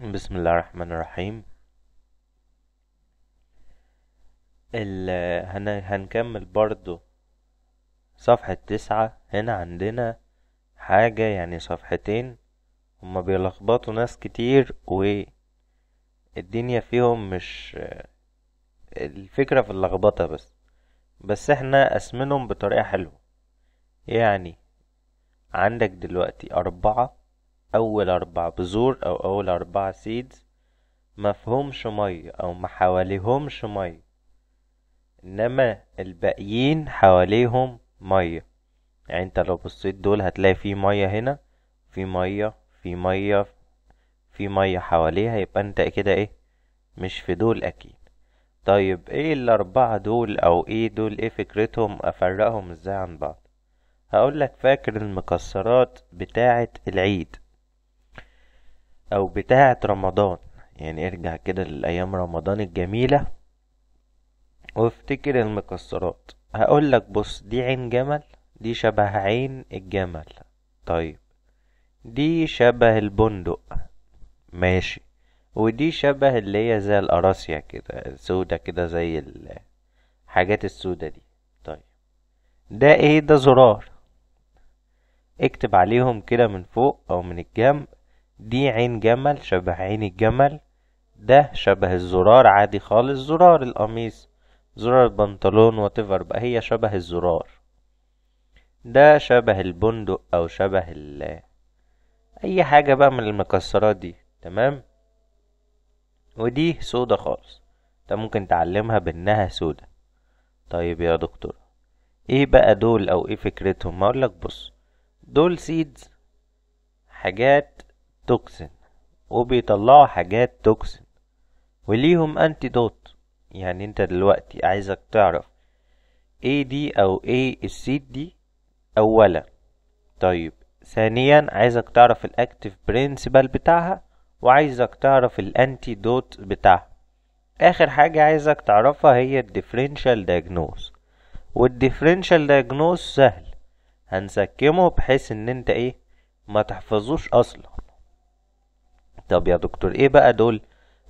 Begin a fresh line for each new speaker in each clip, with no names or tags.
بسم الله الرحمن الرحيم ال هن... هنكمل برضو صفحة تسعة هنا عندنا حاجة يعني صفحتين هما بيلخبطوا ناس كتير و الدنيا فيهم مش الفكرة في اللخبطة بس بس احنا اسمنهم بطريقة حلوة يعني عندك دلوقتي أربعة أول أربع بذور أو أول أربع سيدز مفهومش مية أو ما حواليهمش مية إنما الباقيين حواليهم مية يعني أنت لو بصيت دول هتلاقي في مية هنا في مية في مية في مية حواليها يبقى أنت كده إيه مش في دول أكيد طيب إيه الأربعة دول أو إيه دول إيه فكرتهم أفرقهم إزاي عن بعض هقولك فاكر المكسرات بتاعة العيد او بتاعة رمضان يعني ارجع كده لأيام رمضان الجميلة وافتكر المكسرات هقولك بص دي عين جمل دي شبه عين الجمل طيب دي شبه البندق ماشي ودي شبه اللي هي زي القراصية كده سودة كده زي الحاجات السودة دي طيب ده ايه ده زرار اكتب عليهم كده من فوق او من الجنب دي عين جمل شبه عين الجمل ده شبه الزرار عادي خالص زرار القميص زرار البنطلون وتفر بقى هي شبه الزرار ده شبه البندق او شبه ال اي حاجه بقى من المكسرات دي تمام ودي سودة خالص انت ممكن تعلمها بانها سودة طيب يا دكتور ايه بقى دول او ايه فكرتهم اقولك بص دول سيدز حاجات توكسين وبيطلعوا حاجات توكسين وليهم دوت يعني انت دلوقتي عايزك تعرف ايه دي او ايه السيد دي اولا طيب ثانيا عايزك تعرف الاكتف برينسيبال بتاعها وعايزك تعرف دوت بتاعها اخر حاجة عايزك تعرفها هي الديفرنشال دياجنوز والديفرنشال دياجنوز سهل هنسكمه بحيث ان انت ايه ما تحفظوش اصلا طب يا دكتور ايه بقى دول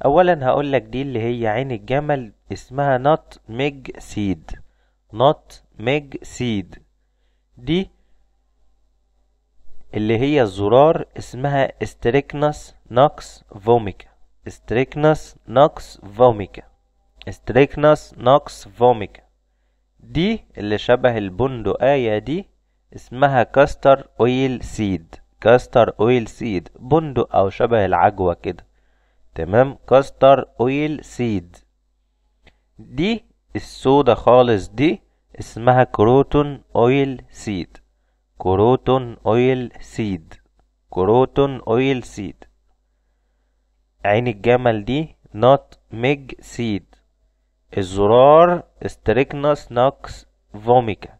اولا هقول لك دي اللي هي عين الجمل اسمها نوت ميج سيد نوت ميج سيد دي اللي هي الزرار اسمها استريكنس نوكس فوميكا استريكنس نوكس فوميكا استريكنس نوكس فوميكا دي اللي شبه البندقية دي اسمها كاستر اويل سيد كاستر اويل سيد بندق او شبه العجوه كده تمام كاستر اويل سيد دي السودا خالص دي اسمها كروتون اويل سيد كروتون اويل سيد كروتون اويل سيد عين الجمل دي نوت ميج سيد الزرار استريكنوس نوكس فوميكا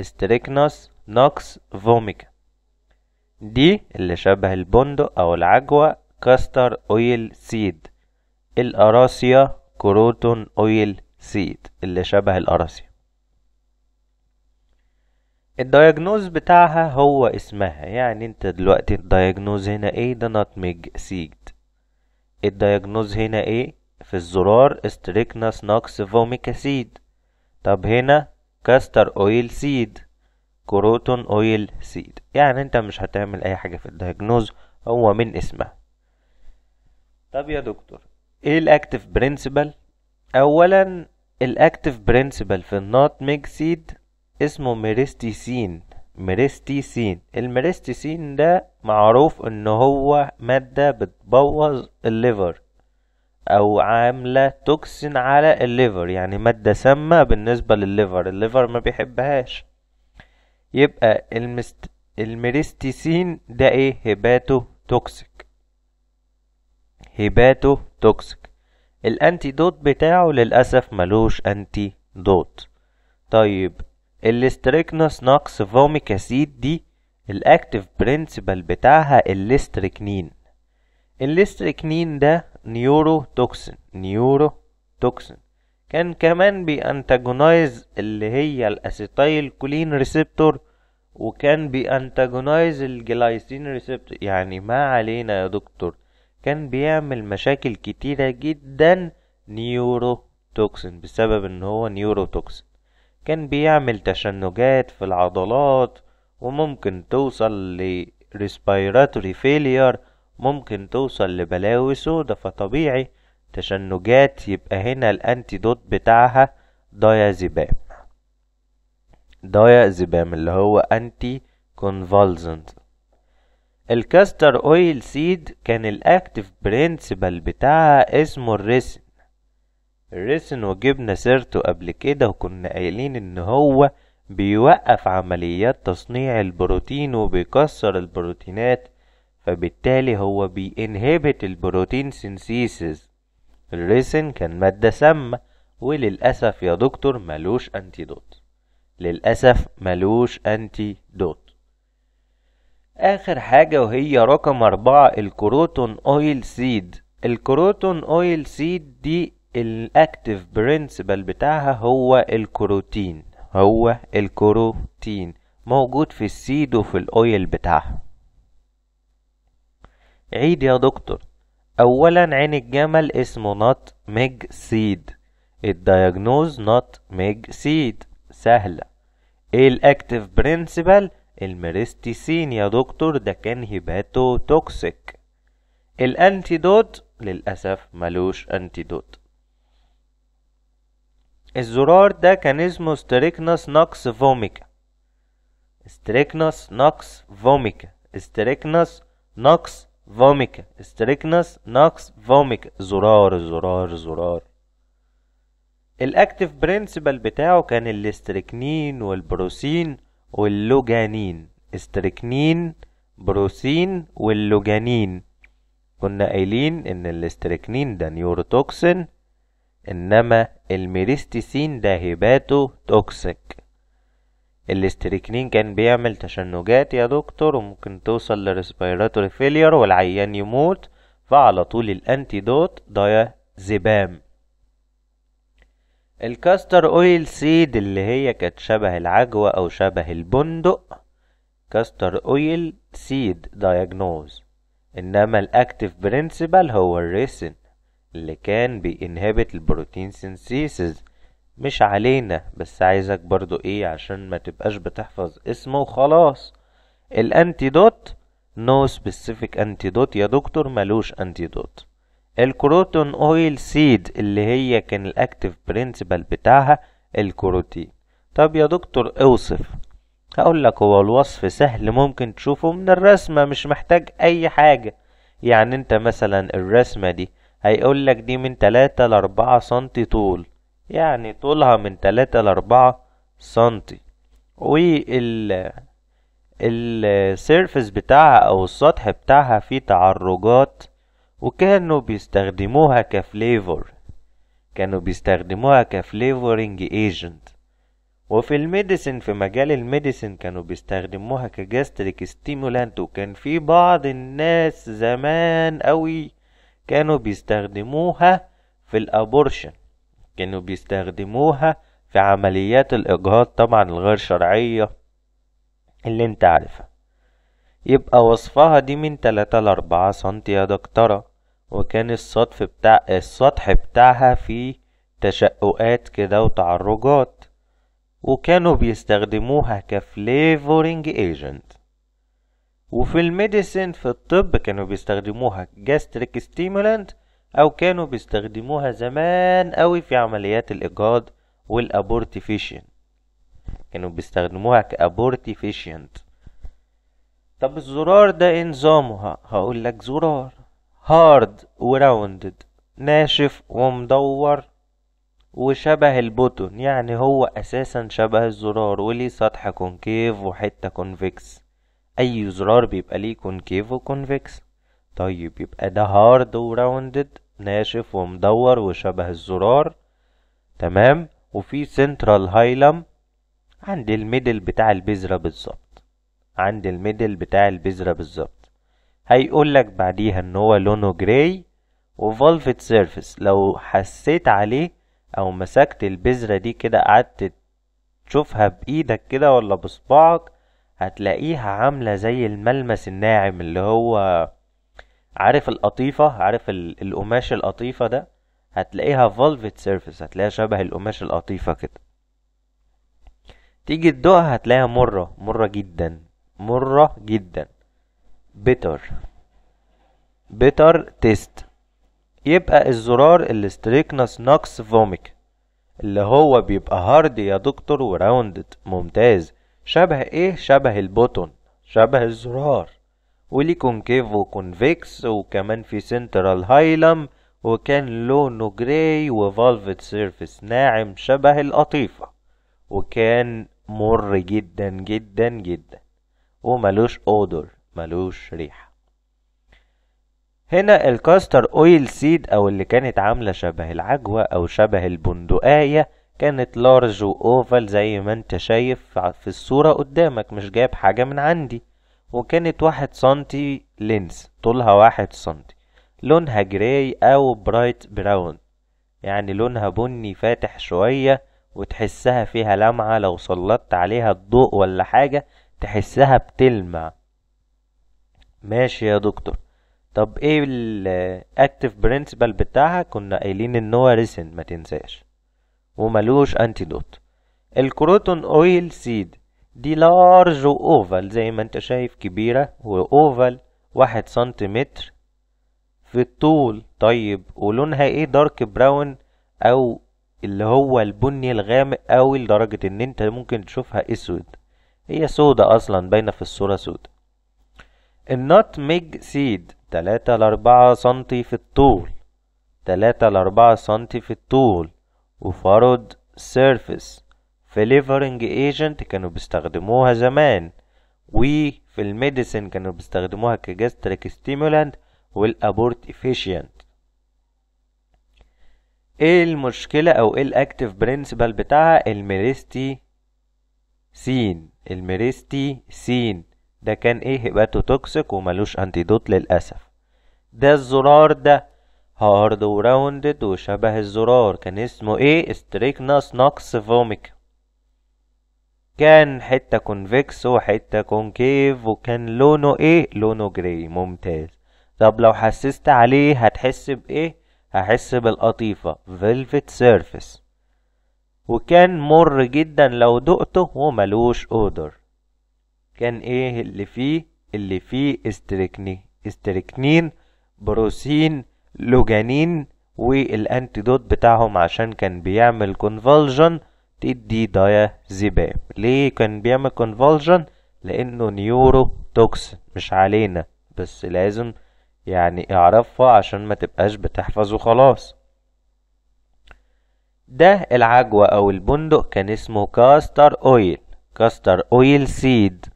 استريكنوس نوكس فوميكا دي اللي شبه البندق أو العجوة كاستر أويل سيد الأراسيا كروتون أويل سيد اللي شبه الأراسيا الدياجنوز بتاعها هو اسمها يعني انت دلوقتي الدياجنوز هنا ايه ده ميج سيد الدياجنوز هنا ايه في الزرار استريكناس نوكس فوميكاسيد طب هنا كاستر اويل سيد كروتون اويل سيد يعني انت مش هتعمل اي حاجة في الدياجنوز هو من اسمها طب يا دكتور ايه الاكتف برنسبل اولا الاكتف برنسبل في النوت ميج سيد اسمه ميريستيسين ميريستيسين الميريستيسين ده معروف ان هو مادة بتبوظ الليفر او عاملة توكسين على الليفر يعني مادة سامة بالنسبة للليفر الليفر ما بيحبهاش يبقى المست... الميريستيسين ده ايه هيباتو توكسيك هيباتو توكسيك الانتي دوت بتاعه للاسف ملوش انتي دوت طيب الاستريكنس نقص فوميك اسيد دي الاكتيف برنسبل بتاعها الاستريكنين الاستريكنين ده نيورو توكسن نيورو توكسن كان كمان بيأنتاجونايز اللي هي الاسيتايل كولين ريسبتور وكان بيأنتاجونايز الجلايسين ريسبتور يعني ما علينا يا دكتور كان بيعمل مشاكل كتيرة جدا نيورو توكسين بسبب ان هو نيورو توكسين كان بيعمل تشنجات في العضلات وممكن توصل لريسبيراتوري فيلير ممكن توصل لبلاوي سودا فطبيعي تشنجات يبقى هنا الانتي دوت بتاعها دايازيبام دايازيبام اللي هو انتي كونفالزنت الكاستر اويل سيد كان الاكتف برينسيبال بتاعها اسمه الريسن الريسن وجبنا سيرته قبل كده وكنا قايلين ان هو بيوقف عمليات تصنيع البروتين وبيكسر البروتينات فبالتالي هو بينهبت البروتين سينسيسز الريسن كان مادة سامة وللأسف يا دكتور ملوش أنتيدوت للأسف ملوش أنتيدوت آخر حاجة وهي رقم أربعة الكروتون أويل سيد الكروتون أويل سيد دي الأكتف برنسبل بتاعها هو الكروتين هو الكروتين موجود في السيد وفي الأويل بتاعها عيد يا دكتور أولا عين الجمل اسمه نوت ميج سيد الدياجنوز نوت ميج سيد سهلة ايه الأكتيف برنسبل الميريستيسين يا دكتور ده كان هيباتو توكسيك الانتيدوت للأسف ملوش انتيدوت الزرار ده كان اسمه ستريكنس نقص فوميكا ستريكنس نقص فوميكا ستريكنس نقص فوميكا استريكنس نقص فوميكا زرار زرار زرار الاكتف برينسيبال بتاعه كان الاستريكنين والبروسين واللوجانين استريكنين بروسين واللوجانين كنا قايلين ان الاستريكنين ده نيوروتوكسين انما الميريستيسين ده هيباتو توكسيك الاستريكنين كان بيعمل تشنجات يا دكتور وممكن توصل لريسبيراتوري فيلير والعيان يموت فعلى طول الانتيدوت زبام الكاستر اويل سيد اللي هي كانت شبه العجوة او شبه البندق كاستر اويل سيد دايجنوز انما الاكتف برنسبل هو الريسن اللي كان بينهبت البروتين سينسيسز مش علينا بس عايزك برضو ايه عشان ما تبقاش بتحفظ اسمه وخلاص الانتي دوت نو سبيسيفيك انتي دوت يا دكتور ملوش انتي دوت الكروتون اويل سيد اللي هي كان الاكتف برينسيبال بتاعها الكروتين طب يا دكتور اوصف هقول لك هو الوصف سهل ممكن تشوفه من الرسمة مش محتاج اي حاجة يعني انت مثلا الرسمة دي هيقول لك دي من 3 ل 4 سنتي طول يعني طولها من تلاتة لأربعة سنتي وال السيرفس بتاعها أو السطح بتاعها فيه تعرجات وكانوا بيستخدموها كفليفر كانوا بيستخدموها كفليفورينج ايجنت وفي الميديسن في مجال الميديسن كانوا بيستخدموها كجاستريك ستيمولانت وكان في بعض الناس زمان قوي كانوا بيستخدموها في الابورشن كانوا بيستخدموها في عمليات الإجهاض طبعا الغير شرعية اللي انت عارفها يبقى وصفها دي من تلاتة لأربعة سنتي يا دكتورة وكان السطح بتاع السطح بتاعها فيه تشققات كده وتعرجات وكانوا بيستخدموها كفليفورينج ايجنت وفي الميديسين في الطب كانوا بيستخدموها جاستريك ستيمولانت أو كانوا بيستخدموها زمان أوي في عمليات الإيجاد والأبورتيفيشن كانوا بيستخدموها كأبورتيفيشنت طب الزرار ده إيه نظامها هقول لك زرار هارد وراوندد ناشف ومدور وشبه البوتون يعني هو أساسا شبه الزرار وليه سطح كونكيف وحتة كونفكس أي زرار بيبقى ليه كونكيف وكونفكس طيب يبقى ده هارد وراوندد ناشف ومدور وشبه الزرار تمام وفي سنترال هايلم عند الميدل بتاع البذرة بالظبط عند الميدل بتاع البذرة بالظبط هيقول لك بعديها ان هو لونه جراي وفالفت سيرفيس لو حسيت عليه او مسكت البذرة دي كده قعدت تشوفها بايدك كده ولا بصبعك هتلاقيها عاملة زي الملمس الناعم اللي هو عارف القطيفة عارف القماش القطيفة ده هتلاقيها فولفت سيرفيس هتلاقيها شبه القماش القطيفة كده تيجي تدوقها هتلاقيها مرة مرة جدا مرة جدا بيتر بيتر تيست يبقى الزرار الاستريكنس نوكس فوميك اللي هو بيبقى هارد يا دكتور وراوندد ممتاز شبه ايه شبه البوتون شبه الزرار وليه كونكيف وكونفيكس وكمان في سنترال هايلم وكان لونه جراي وفالفت سيرفيس ناعم شبه القطيفة وكان مر جدا جدا جدا وملوش اودر ملوش ريحة هنا الكاستر اويل سيد او اللي كانت عاملة شبه العجوة او شبه البندقاية كانت لارج واوفال زي ما انت شايف في الصورة قدامك مش جايب حاجة من عندي وكانت واحد سنتي لينز طولها واحد سنتي لونها جراي او برايت براون يعني لونها بني فاتح شوية وتحسها فيها لمعة لو سلطت عليها الضوء ولا حاجة تحسها بتلمع ماشي يا دكتور طب ايه الاكتف برنسبل بتاعها كنا قايلين ان هو ريسن ما تنساش وملوش انتيدوت الكروتون اويل سيد دي لارج اوفال زي ما انت شايف كبيرة واوفال واحد سنتيمتر في الطول طيب ولونها ايه دارك براون او اللي هو البني الغامق اوي لدرجة ان انت ممكن تشوفها اسود هي سودة اصلا باينة في الصورة سودة النوت ميج سيد تلاتة لأربعة سنتي في الطول تلاتة لأربعة سنتي في الطول وفرد سيرفيس فليفرنج ايجنت كانوا بيستخدموها زمان وفي الميديسن كانوا بيستخدموها كجاستريك ستيمولانت والابورت افيشينت ايه المشكلة او ايه الاكتف برنسبل بتاعها الميريستي سين الميريستي سين ده كان ايه هباتو توكسيك وملوش انتيدوت للاسف ده الزرار ده هارد وراوندد وشبه الزرار كان اسمه ايه استريكناس نوكس فوميكا كان حتة كونفكس وحتة كونكيف وكان لونه ايه لونه جراي ممتاز طب لو حسست عليه هتحس بايه هحس بالقطيفة velvet surface وكان مر جدا لو دقته وملوش اودر كان ايه اللي فيه اللي فيه استريكني استركنين بروسين لوجانين والانتيدوت بتاعهم عشان كان بيعمل كونفولجن تدي زباب ليه كان بيعمل كونفولجن لانه نيورو توكسين مش علينا بس لازم يعني اعرفها عشان ما تبقاش بتحفظ وخلاص ده العجوة او البندق كان اسمه كاستر اويل كاستر اويل سيد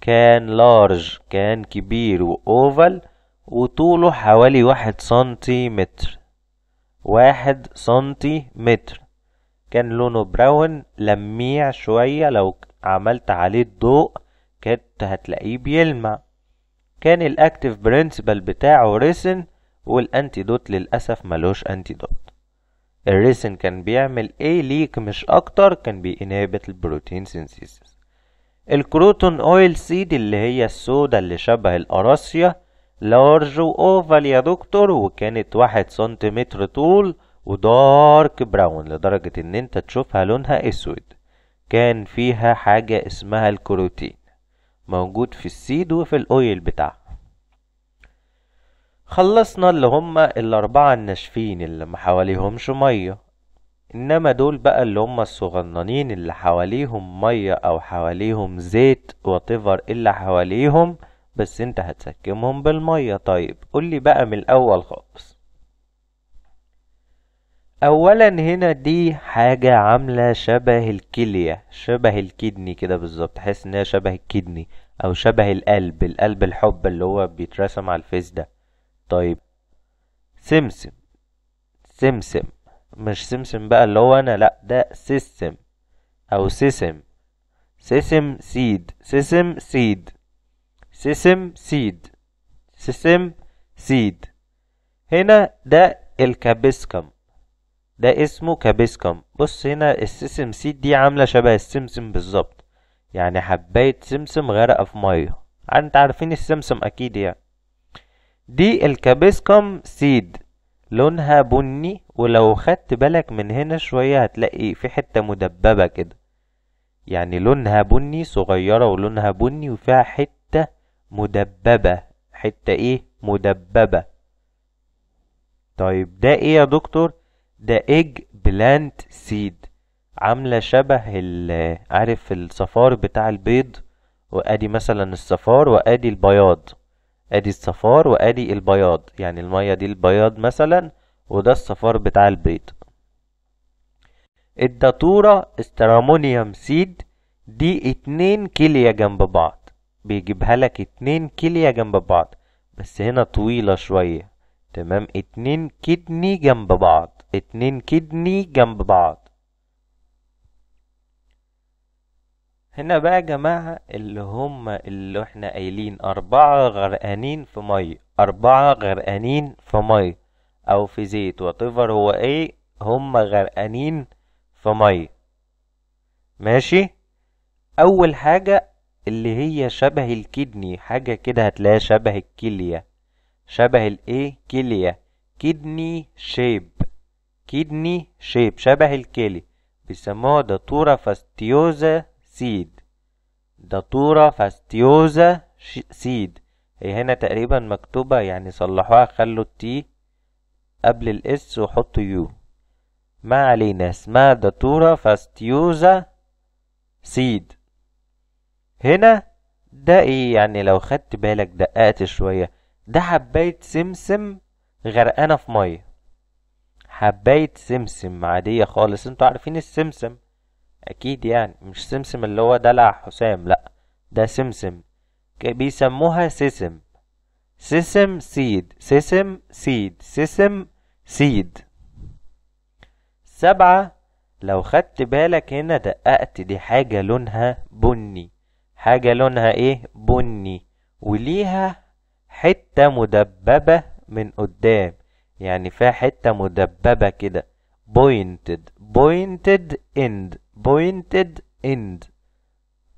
كان لارج كان كبير واوفل وطوله حوالي واحد سنتي متر واحد سنتي متر كان لونه براون لميع شوية لو عملت عليه الضوء كنت هتلاقيه بيلمع كان الاكتف برنسبل بتاعه ريسن والانتيدوت للأسف ملوش انتيدوت الريسن كان بيعمل ايه ليك مش اكتر كان بينابت البروتين سينثيسيس الكروتون اويل سيد اللي هي السودا اللي شبه القراصية لارج واوفال يا دكتور وكانت واحد سنتيمتر طول ودارك براون لدرجة ان انت تشوفها لونها اسود كان فيها حاجة اسمها الكروتين موجود في السيد وفي الاويل بتاعها خلصنا اللي هما الاربعة الناشفين اللي ما حواليهمش مية انما دول بقى اللي هما الصغننين اللي حواليهم مية او حواليهم زيت وطفر اللي حواليهم بس انت هتسكمهم بالمية طيب قولي بقى من الاول خالص اولا هنا دي حاجة عاملة شبه الكلية شبه الكدني كده بالظبط تحس انها شبه الكدني او شبه القلب القلب الحب اللي هو بيترسم على الفيس ده طيب سمسم سمسم مش سمسم بقى اللي هو انا لا ده سيسم او سيسم سيسم سيد سيسم سيد سيسم سيد سيسم سيد هنا ده الكابسكم ده اسمه كابيسكم بص هنا السيسم سيد دي عامله شبه السمسم بالظبط يعني حبايه سمسم غرقه في ميه انت عارفين السمسم اكيد يعني دي الكابيسكم سيد لونها بني ولو خدت بالك من هنا شويه هتلاقي في حته مدببه كده يعني لونها بني صغيره ولونها بني وفيها حته مدببه حته ايه مدببه طيب ده ايه يا دكتور ده ايج بلانت سيد عامله شبه عارف الصفار بتاع البيض وادي مثلا الصفار وادي البياض ادي الصفار وادي البياض يعني الميه دي البياض مثلا وده الصفار بتاع البيض الداتورا استرامونيوم سيد دي اتنين كلية جنب بعض بيجيبها لك اتنين كلية جنب بعض بس هنا طويلة شوية تمام اتنين كدني جنب بعض اتنين كدني جنب بعض هنا بقى يا جماعة اللي هم اللي احنا قايلين أربعة غرقانين في مية أربعة غرقانين في مية أو في زيت وطفر هو ايه هم غرقانين في مية ماشي أول حاجة اللي هي شبه الكدني حاجة كده هتلاقيها شبه الكلية شبه الايه كلية كدني شيب كيدني شيب شبه الكلي بيسموها داتورا فاستيوزا سيد داتورا فاستيوزا سيد هي هنا تقريبا مكتوبة يعني صلحوها خلوا التي قبل الاس وحطوا يو ما علينا اسمها داتورا فاستيوزا سيد هنا ده ايه يعني لو خدت بالك دققت شوية ده حباية سمسم غرقانة في مية حباية سمسم عادية خالص انتوا عارفين السمسم اكيد يعني مش سمسم اللي هو دلع حسام لا ده سمسم بيسموها سيسم سيسم سيد سيسم سيد سيسم سيد سبعة لو خدت بالك هنا دققت دي حاجة لونها بني حاجة لونها ايه بني وليها حتة مدببة من قدام يعني فيها حتة مدببة كده pointed pointed end pointed end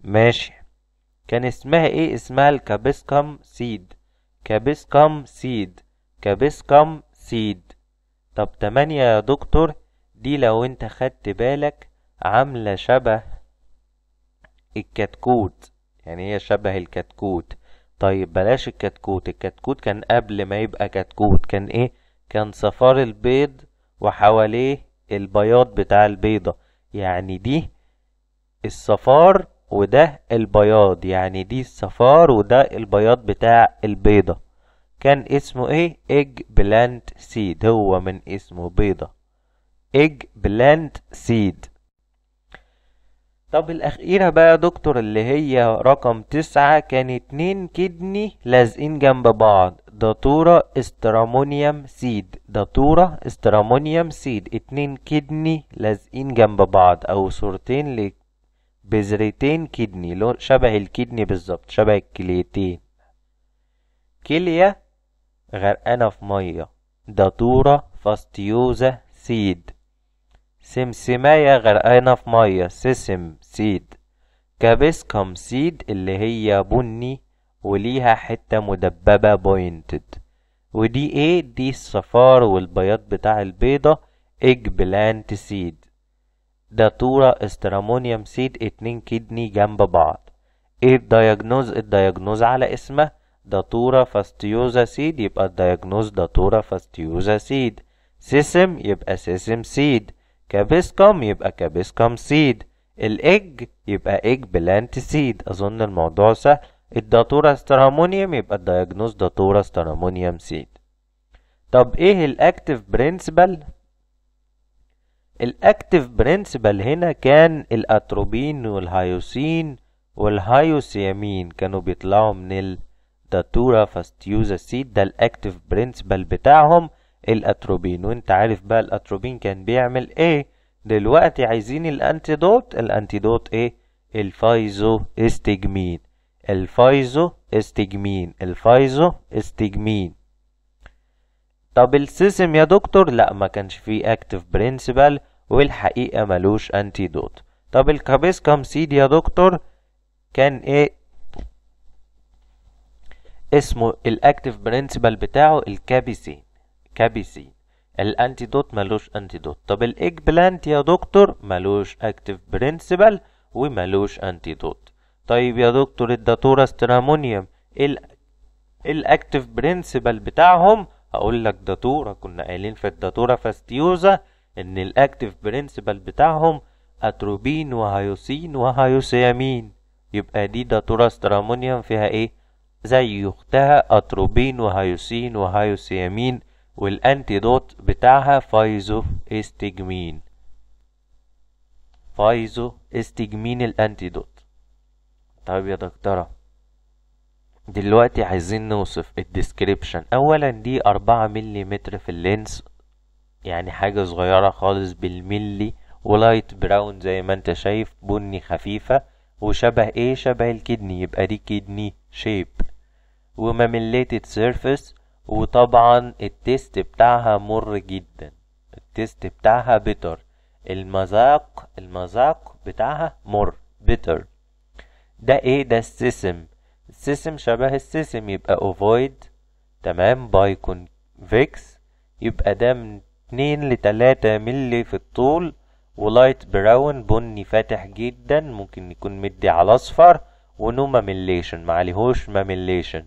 ماشي كان اسمها ايه اسمها الكابسكم سيد كابسكم سيد كابسكم سيد طب تمانية يا دكتور دي لو انت خدت بالك عاملة شبه الكتكوت يعني هي شبه الكتكوت طيب بلاش الكتكوت الكتكوت كان قبل ما يبقى كتكوت كان ايه كان صفار البيض وحواليه البياض بتاع البيضة يعني دي الصفار وده البياض يعني دي الصفار وده البياض بتاع البيضة كان اسمه ايه ايج بلانت سيد هو من اسمه بيضة ايج بلانت سيد طب الأخيرة بقى يا دكتور اللي هي رقم تسعة كان اتنين كدني لازقين جنب بعض داتورا استرامونيوم سيد داتورا استرامونيوم سيد اتنين كدني لازقين جنب بعض او صورتين لبذرتين كدني لون شبه الكدني بالظبط شبه الكليتين كلية غرقانة في مية داتورا فاستيوزا سيد سمسماية غرقانة في مية سيسم سيد كابسكم سيد اللي هي بني وليها حتة مدببة بوينتد ودي ايه دي الصفار والبياض بتاع البيضة ايج بلانت سيد داتورا استرامونيوم سيد اتنين كدني جنب بعض ايه الدياجنوز الدياجنوز على اسمه داتورا فاستيوزا سيد يبقى الدياجنوز داتورا فاستيوزا سيد سيسم يبقى سيسم سيد كابيسكم يبقى كابيسكم سيد الايج يبقى ايج بلانت سيد اظن الموضوع سهل الداتورس ترهمونيوم يبقى الدياجنوز داتورس ترهمونيوم سيد طب ايه الاكتف برنسبل الاكتف برنسبل هنا كان الاتروبين والهايوسين والهايوسيامين كانوا بيطلعوا من الداتورا فاستيوزا سيد ده الاكتف برنسبل بتاعهم الاتروبين وانت عارف بقى الاتروبين كان بيعمل ايه دلوقتي عايزين الانتيدوت الانتيدوت ايه الفايزو استجمين الفايزو استجمين الفايزو استجمين طب السيسم يا دكتور لا ما كانش فيه اكتف برنسبل والحقيقة ملوش انتيدوت طب كام سيد يا دكتور كان ايه اسمه الاكتف برنسبل بتاعه الكابيسين كابيسين الانتيدوت ملوش انتيدوت طب الاجبلانت يا دكتور ملوش اكتف برنسبل وملوش انتيدوت طيب يا دكتور الداتورا سترامونيوم ايه الاكتف برنسبل بتاعهم هقول لك داتورا كنا قايلين في الداتورا فاستيوزا ان الاكتف برنسبل بتاعهم اتروبين وهيوسين وهيوسيامين يبقى دي داتورا سترامونيوم فيها ايه زي اختها اتروبين وهيوسين وهيوسيامين والانتيدوت بتاعها فايزو استجمين فايزو استجمين الانتيدوت طيب يا دكتورة دلوقتي عايزين نوصف الديسكريبشن اولا دي أربعة ملي في اللينس يعني حاجة صغيرة خالص بالملي ولايت براون زي ما انت شايف بني خفيفة وشبه ايه شبه الكدني يبقى دي كدني شيب ومملتد سيرفس وطبعا التيست بتاعها مر جدا التيست بتاعها بيتر المذاق المذاق بتاعها مر بيتر ده ايه ده السيسم السيسم شبه السيسم يبقى اوفويد تمام باي كونفكس يبقى ده من اتنين لتلاتة ملي في الطول ولايت براون بني فاتح جدا ممكن يكون مدي على اصفر ونو ماميليشن معليهوش ماميليشن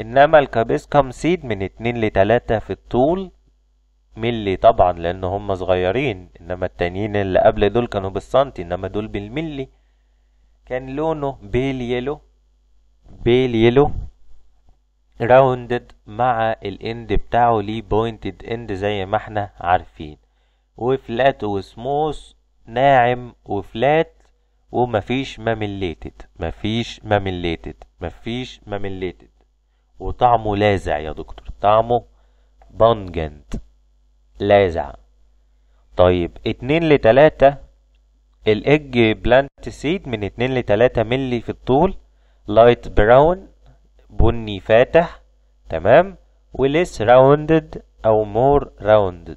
انما الكابيسكم سيد من اتنين لتلاتة في الطول ملي طبعا لان هم صغيرين انما التانيين اللي قبل دول كانوا بالسنتي انما دول بالملي كان لونه بيل يلو بيل يلو راوندد مع الاند بتاعه ليه بوينتد اند زي ما احنا عارفين وفلات وسموس ناعم وفلات ومفيش مامليتد مفيش مامليتد مفيش مامليتد وطعمه لاذع يا دكتور طعمه بانجنت لاذع طيب اتنين لتلاتة الايج بلانت سيد من 2 ل 3 مللي في الطول لايت براون بني فاتح تمام وليس راوندد او مور راوندد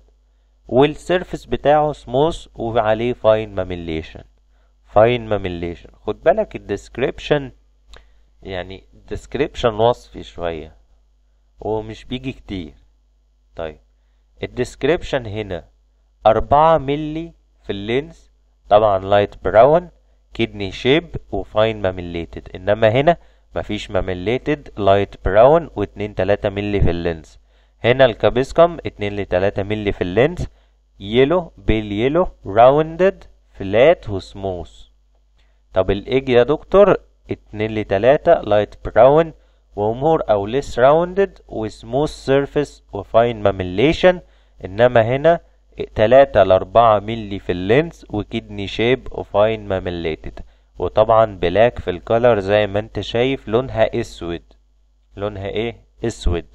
والسيرفس بتاعه سموث وعليه فاين ماميليشن فاين ماميليشن خد بالك الديسكريبشن يعني الديسكريبشن وصفي شويه ومش بيجي كتير طيب الديسكريبشن هنا أربعة ملي في اللينس طبعا لايت براون كدني شيب وفاين ماميليتد انما هنا مفيش ماميليتد لايت براون واتنين تلاتة ملي في اللينز هنا الكابيسكم اتنين لتلاتة ملي في اللينز يلو بيل يلو راوندد فلات وسموث طب الايج يا دكتور اتنين لتلاتة لايت براون وامور او ليس راوندد وسموث سيرفيس وفاين ماميليشن انما هنا 3 ل 4 في اللينس وكدني شيب وفاين مامليتد وطبعا بلاك في الكالر زي ما انت شايف لونها اسود لونها ايه اسود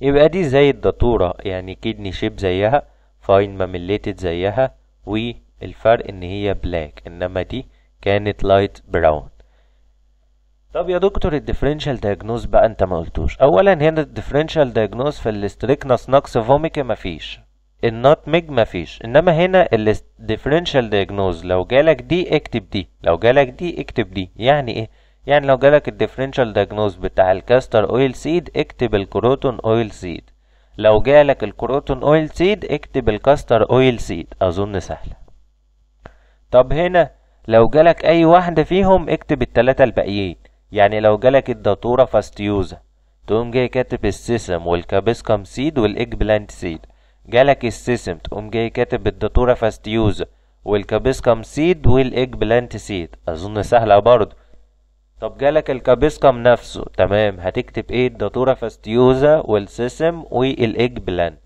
يبقى دي زي الداتورة يعني كدني شيب زيها فاين مامليتد زيها والفرق ان هي بلاك انما دي كانت لايت براون طب يا دكتور الديفرنشال دايجنوز بقى انت ما قلتوش اولا هنا الديفرنشال دايجنوز في الاستريكنس نقص فوميكا مفيش ميج مفيش انما هنا الديفرنشال دايجنوز لو جالك دي اكتب دي لو جالك دي اكتب دي يعني ايه يعني لو جالك الديفرنشال دايجنوز بتاع الكاستر اويل سيد اكتب الكروتون اويل سيد لو جالك الكروتون اويل سيد اكتب الكاستر اويل سيد اظن سهل طب هنا لو جالك اي واحده فيهم اكتب التلاتة الباقيين يعني لو جالك الداتورة فاستيوزا تقوم جاي كاتب السيسم والكابسكم سيد والإيج بلانت سيد جالك السيسم تقوم جاي كاتب الداتورة فاستيوزا والكابسكم سيد والإيج بلانت سيد اظن سهله برضه طب جالك الكابسكم نفسه تمام هتكتب ايه الداتورة فاستيوزا والسيسم والإيج بلانت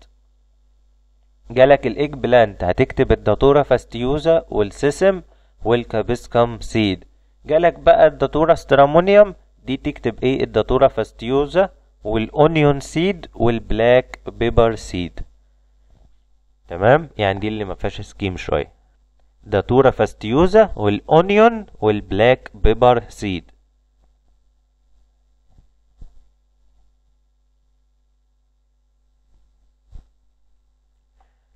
جالك الإيج بلانت هتكتب الداتورة فاستيوزا والسيسم والكابسكم سيد جالك بقى الداتورا سترامونيوم دي تكتب ايه الداتورا فاستيوزا والاونيون سيد والبلاك بيبر سيد تمام يعني دي اللي ما فيهاش سكيم شويه داتورا فاستيوزا والاونيون والبلاك بيبر سيد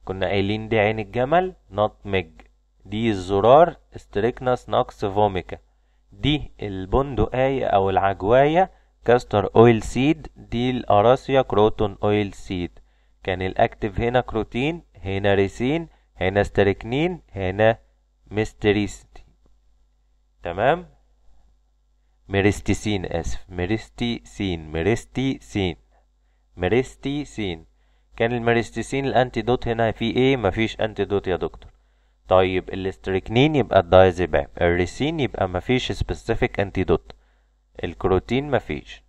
كنا قايلين دي عين الجمل نوت ميج دي الزرار استريكناس نوكس فوميكا دي البندقاية أو العجواية كاستر أويل سيد دي الأراسيا كروتون أويل سيد كان الأكتف هنا كروتين هنا ريسين هنا استركنين هنا ميستريستي تمام ميرستيسين آسف ميرستيسين ميرستيسين ميرستيسين كان الميرستيسين الأنتيدوت هنا في إيه مفيش أنتيدوت يا دكتور طيب الاستريكنين يبقى الدايزيبام الريسين يبقى مفيش سبيسيفيك انتيدوت الكروتين مفيش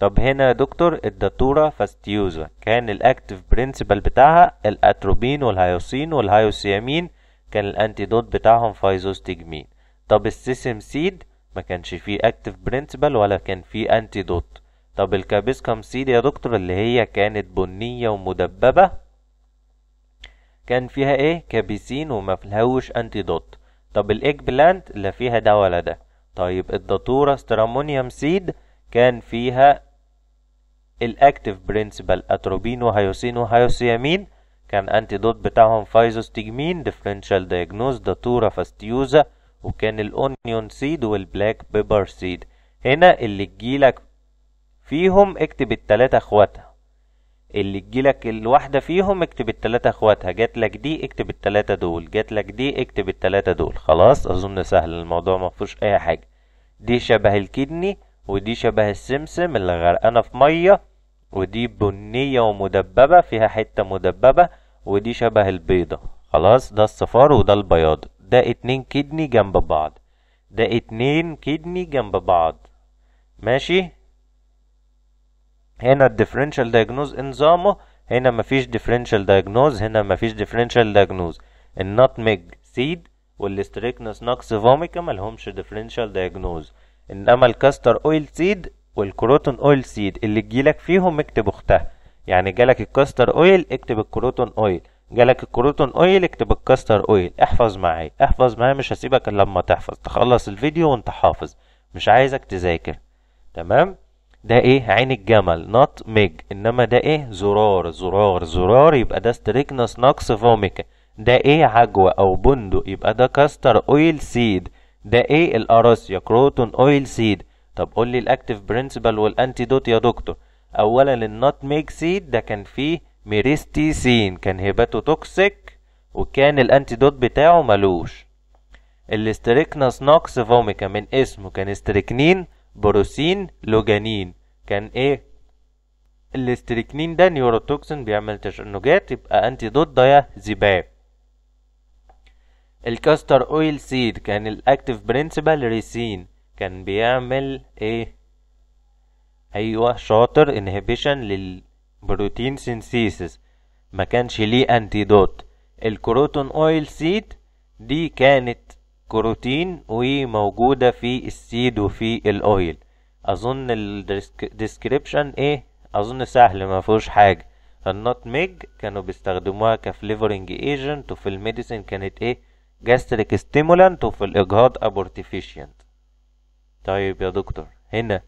طب هنا يا دكتور الداتورا فاستيوزا كان الاكتف برنسبل بتاعها الاتروبين والهيوسين والهيوسيامين كان الانتيدوت بتاعهم فايزوستيجمين طب السيسم سيد ما كانش فيه اكتف برنسبل ولا كان فيه انتيدوت طب الكابيسكم سيد يا دكتور اللي هي كانت بنية ومدببة كان فيها ايه كابيسين وما فيهوش انتي دوت طب الايج بلانت لا فيها ده ولا ده طيب الداتوره سترامونيوم سيد كان فيها الاكتيف برنسبل اتروبين وهيوسين وهيوسيامين كان انتي دوت بتاعهم فايزوستيجمين ديفرنشال دايجنوز داتوره فاستيوزا وكان الاونيون سيد والبلاك بيبر سيد هنا اللي تجيلك فيهم اكتب التلاتة اخواتها اللي تجيلك الواحدة فيهم اكتب التلاتة اخواتها جات لك دي اكتب التلاتة دول جات لك دي اكتب التلاتة دول خلاص اظن سهل الموضوع فيهوش اي حاجة دي شبه الكدني ودي شبه السمسم اللي غرقانة في مية ودي بنية ومدببة فيها حتة مدببة ودي شبه البيضة خلاص ده الصفار وده البياض ده اتنين كدني جنب بعض ده اتنين كدني جنب بعض ماشي هنا الديفرنشال دايجنوز انظامه هنا مفيش ديفرنشال دايجنوز هنا مفيش ديفرنشال دايجنوز ميج سيد والستريكنس نقص فوميكا ملهمش ديفرنشال دايجنوز انما الكاستر اويل سيد والكروتون اويل سيد اللي تجيلك فيهم اكتب اختها يعني جالك الكاستر اويل اكتب الكروتون اويل جالك الكروتون اويل اكتب الكاستر اويل احفظ معايا احفظ معايا مش هسيبك الا لما تحفظ تخلص الفيديو وانت حافظ مش عايزك تذاكر تمام ده ايه عين الجمل نوت ميج انما ده ايه زرار زرار زرار يبقى ده ستريكنس نقص فوميكا ده ايه عجوة او بندق يبقى ده كاستر اويل سيد ده ايه الاراسيا كروتون اويل سيد طب قول لي الاكتيف برنسبل والانتيدوت يا دكتور اولا النوت ميج سيد ده كان فيه ميريستيسين كان هيباتو توكسيك وكان الانتيدوت بتاعه ملوش الاستريكنس نوكس فوميكا من اسمه كان استريكنين بروسين لوجانين كان ايه الاستريكنين ده نيوروتوكسين بيعمل تشنجات يبقى انتي ضد ده ذباب الكاستر اويل سيد كان الاكتيف برنسبل ريسين كان بيعمل ايه ايوه شاطر انهبيشن للبروتين سينثيسيس ما كانش ليه انتيدوت الكروتون اويل سيد دي كانت كروتين وموجودة في السيد وفي الاويل اظن الديسكريبشن ايه اظن سهل ما فيهوش حاجه ميج كانوا بيستخدموها كفليفرنج ايجنت وفي الميديسين كانت ايه جاستريك ستيمولانت وفي الاجهاض ابورتيفيشنت طيب يا دكتور هنا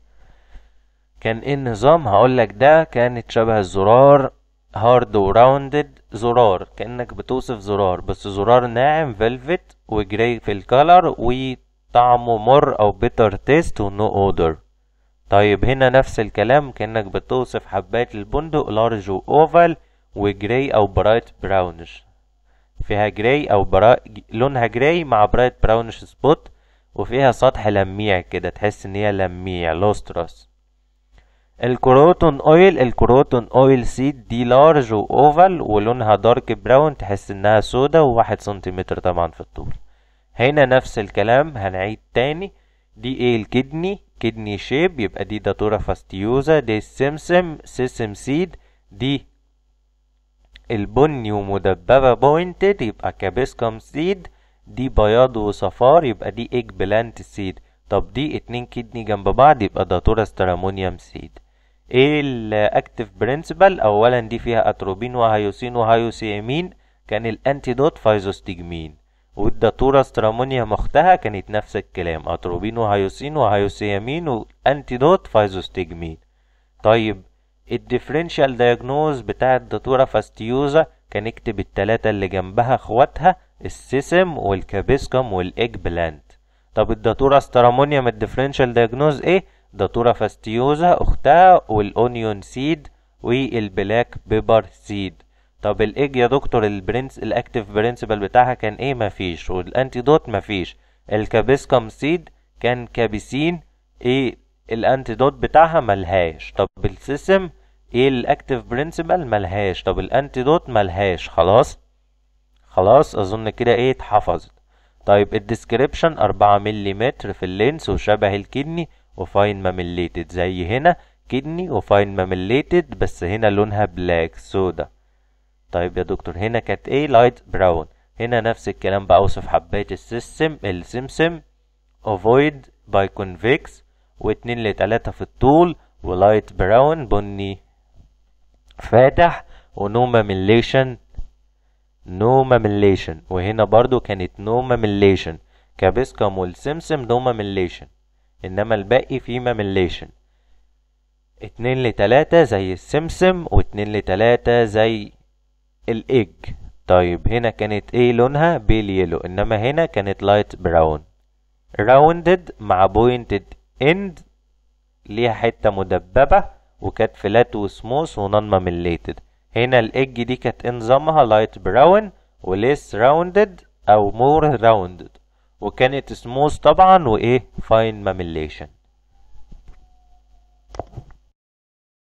كان ايه النظام هقولك ده كانت شبه الزرار هارد وراوندد زرار كانك بتوصف زرار بس زرار ناعم فيلفت وجراي في الكالر وطعمه مر او بيتر تيست ونو اودر طيب هنا نفس الكلام كأنك بتوصف حبات البندق لارج وأوفال وجراي أو برايت براونش فيها جراي أو برا... لونها جراي مع برايت براونش سبوت وفيها سطح لميع كده تحس إن هي لميع لوستراس الكروتون اويل الكروتون اويل سيد دي لارج واوفال ولونها دارك براون تحس انها سودا وواحد سنتيمتر طبعا في الطول هنا نفس الكلام هنعيد تاني دي ايه الكدني كدني شيب يبقى دي داتورا فاستيوزا دي السمسم سيسم سيد دي البني ومدببة بوينتد يبقى كابيسكم سيد دي بياض وصفار يبقى دي ايج بلانت سيد طب دي اتنين كدني جنب بعض يبقى داتورا سترامونيوم سيد ايه الاكتف برنسبل اولا دي فيها اتروبين وهيوسين وهيوسيامين كان الانتيدوت فايزوستيجمين والداتورس سترامونيا مختها كانت نفس الكلام اتروبين وهيوسين وهيوسيامين وانتيدوت فايزوستيجمين طيب الديفرنشال دياجنوز بتاع الداتورا فاستيوزا كان اكتب التلاتة اللي جنبها اخواتها السيسم والكابيسكم والايج بلانت طب الداتورا سترامونيا من الديفرنشال دياجنوز ايه داتورا فاستيوزا اختها والاونيون سيد والبلاك بيبر سيد طب الايج يا دكتور البرنس الاكتف برنسبل بتاعها كان ايه مفيش والانتي دوت مفيش الكابسكم سيد كان كابسين ايه الانتي دوت بتاعها ملهاش طب السيسم ايه الاكتف برنسبل ملهاش طب الانتي دوت ملهاش خلاص خلاص اظن كده ايه اتحفظت طيب الديسكريبشن 4 ملم في اللينس وشبه الكدني وفاين ماميليتد زي هنا كدني وفاين ماميليتد بس هنا لونها بلاك سودا طيب يا دكتور هنا كانت ايه لايت براون هنا نفس الكلام بأوصف حباية السيسم السمسم اوفويد باي كونفكس واتنين لتلاتة في الطول ولايت براون بني فاتح ونوماميليشن نوماميليشن وهنا برضو كانت نوماميليشن كابسكم والسمسم نوماميليشن انما الباقي في ماميليشن اتنين لتلاتة زي السمسم واتنين لتلاتة زي الايج طيب هنا كانت ايه لونها بيل يلو انما هنا كانت لايت براون راوندد مع بوينتد اند ليها حته مدببه وكانت فلات وسموث ونون ماميليتد هنا الايج دي كانت نظامها لايت براون وليس راوندد او مور راوندد وكانت سموث طبعا وايه فاين ماميليشن